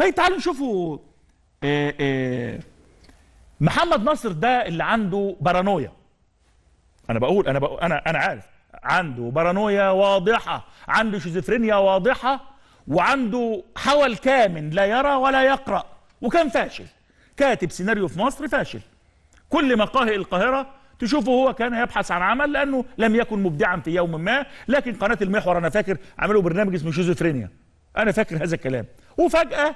طيب تعالوا نشوفوا إيه إيه محمد ناصر ده اللي عنده بارانويا انا بقول انا بقول انا انا عارف عنده بارانويا واضحه عنده شيزوفرينيا واضحه وعنده حول كامن لا يرى ولا يقرا وكان فاشل كاتب سيناريو في مصر فاشل كل مقاهي القاهره تشوفه هو كان يبحث عن عمل لانه لم يكن مبدعا في يوم ما لكن قناه المحور انا فاكر عملوا برنامج اسمه شيزوفرينيا انا فاكر هذا الكلام وفجاه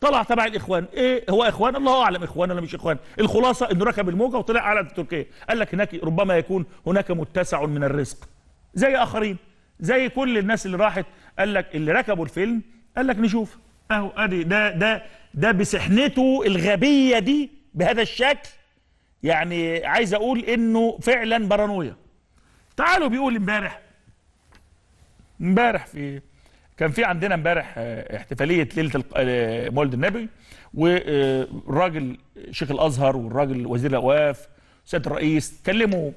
طلع تبع الاخوان ايه هو اخوان الله اعلم اخوان ولا مش اخوان الخلاصه انه ركب الموجه وطلع على تركيا قال لك هناك ربما يكون هناك متسع من الرزق زي اخرين زي كل الناس اللي راحت قال لك اللي ركبوا الفيلم قال لك نشوف اهو ادي ده ده ده بسحنته الغبيه دي بهذا الشكل يعني عايز اقول انه فعلا بارانويا تعالوا بيقول امبارح امبارح في كان في عندنا امبارح آه، احتفاليه ليله آه، مولد النبي والراجل شيخ الازهر والراجل وزير الاوقاف سياده الرئيس اتكلموا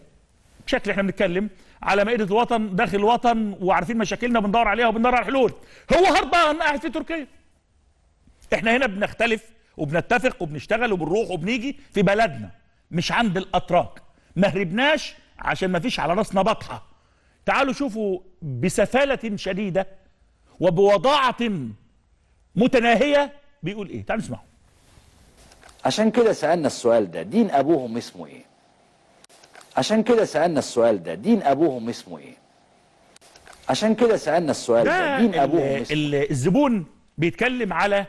بشكل احنا بنتكلم على مائده الوطن داخل الوطن وعارفين مشاكلنا وبندور عليها وبندور على حلول هو هربان قاعد في تركيا احنا هنا بنختلف وبنتفق وبنشتغل وبنروح وبنيجي في بلدنا مش عند الاتراك ما هربناش عشان ما فيش على راسنا بطحه تعالوا شوفوا بسفاله شديده وبوضاعة متناهية بيقول ايه تعال نسمعه عشان كده سألنا السؤال ده دين أبوهم اسمه ايه عشان كده سألنا السؤال ده دين أبوهم اسمه ايه عشان كده سألنا السؤال ده, ده دين أبوهم اسمه ايه الزبون بيتكلم على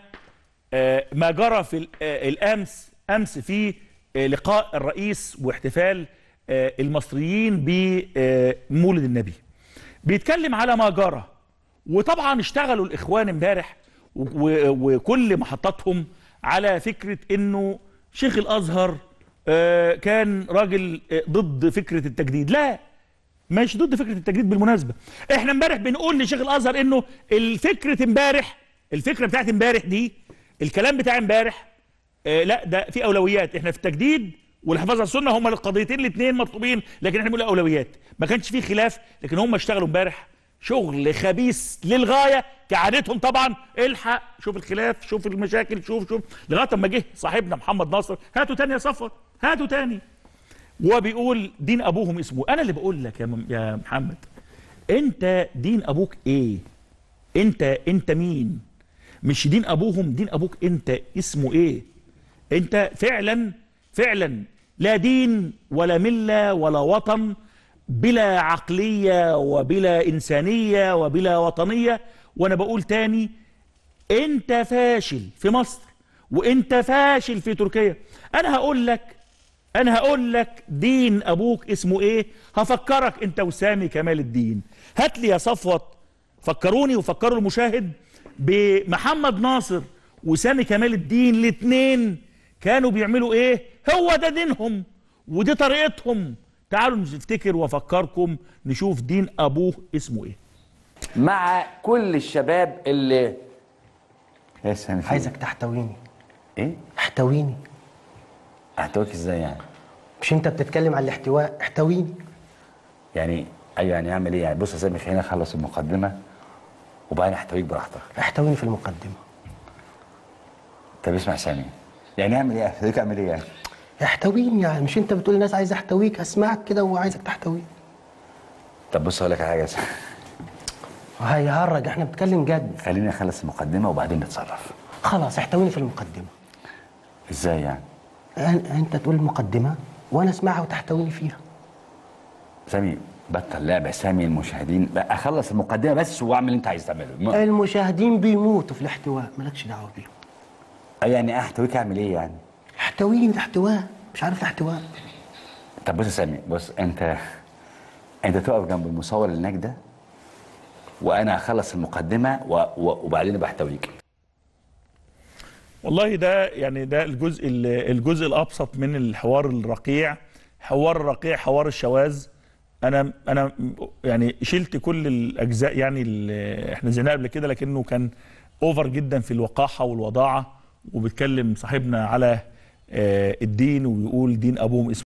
آه، ما جرى في آه، الأمس أمس في لقاء الرئيس واحتفال آه، المصريين بمولد النبي بيتكلم على ما جرى وطبعا اشتغلوا الاخوان امبارح وكل محطاتهم على فكره انه شيخ الازهر آه، كان راجل آه، ضد فكره التجديد لا مش ضد فكره التجديد بالمناسبه احنا امبارح بنقول لشيخ الازهر انه الفكره امبارح الفكره بتاعت امبارح دي الكلام بتاع امبارح آه، لا ده في اولويات احنا في التجديد والحفاظ على السنه هما القضيتين الاثنين مطلوبين لكن احنا بنقول اولويات ما كانش في خلاف لكن هما اشتغلوا امبارح شغل خبيث للغايه كعادتهم طبعا الحق شوف الخلاف شوف المشاكل شوف شوف لغايه اما جه صاحبنا محمد ناصر هاتوا تاني يا صفر هاتوا تاني وبيقول دين ابوهم اسمه انا اللي بقول لك يا, يا محمد انت دين ابوك ايه انت انت مين مش دين ابوهم دين ابوك انت اسمه ايه انت فعلا فعلا لا دين ولا مله ولا وطن بلا عقلية وبلا إنسانية وبلا وطنية وأنا بقول تاني أنت فاشل في مصر وأنت فاشل في تركيا أنا هقول لك أنا هقول لك دين أبوك اسمه إيه هفكرك أنت وسامي كمال الدين هات لي يا صفوة فكروني وفكروا المشاهد بمحمد ناصر وسامي كمال الدين الاثنين كانوا بيعملوا إيه هو ده دينهم ودي طريقتهم تعالوا نفتكر وافكركم نشوف دين ابوه اسمه ايه مع كل الشباب اللي يا سنة عايزك تحتويني ايه احتويني احتويك ازاي يعني مش انت بتتكلم على الاحتواء احتويني يعني ايوه يعني اعمل ايه يعني بص يا سامي خلينا اخلص المقدمه وبعدين احتويك براحتك احتويني في المقدمه طب اسمع سامي يعني اعمل ايه احتويك اعمل ايه يعني احتويني يعني مش انت بتقول الناس عايز احتويك اسمعك كده وعايزك تحتويني طب بص هقول لك حاجه يا سيدي هيهرج احنا بنتكلم جد خليني اخلص المقدمه وبعدين نتصرف خلاص احتويني في المقدمه ازاي يعني انت تقول المقدمه وانا اسمعها وتحتويني فيها سامي بطل لعب سامي المشاهدين اخلص المقدمه بس واعمل اللي انت عايز تعمله م... المشاهدين بيموتوا في الاحتواء مالكش دعوه بيهم يعني احتويك اعمل ايه يعني محتويين احتواء مش عارف احتواه طب بص يا سامي بص انت انت تقف جنب المصور اللي ده وانا اخلص المقدمه و... و... وبعدين بحتويك والله ده يعني ده الجزء الجزء الابسط من الحوار الرقيع حوار الرقيع حوار الشواذ انا انا يعني شلت كل الاجزاء يعني اللي احنا زيناه قبل كده لكنه كان اوفر جدا في الوقاحه والوضاعه وبيتكلم صاحبنا على آه، الدين ويقول دين ابوهم